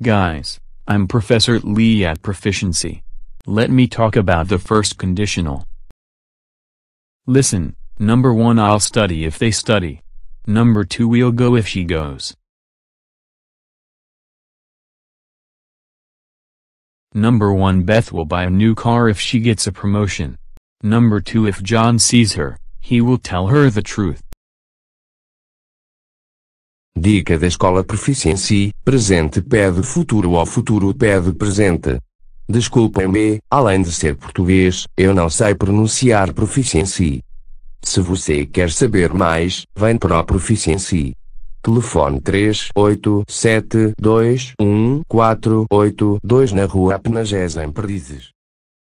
Guys, I'm Professor Lee at Proficiency. Let me talk about the first conditional. Listen, number one I'll study if they study. Number two we'll go if she goes. Number 1 Beth will buy a new car if she gets a promotion. Number 2 If John sees her, he will tell her the truth. Dica da escola Proficiency, presente pede futuro ou futuro pede presente. Desculpem-me, é, além de ser português, eu não sei pronunciar Proficiency. Se você quer saber mais, vem para o Proficiency. Telefone 38721482 na rua Penagés em Perdizes.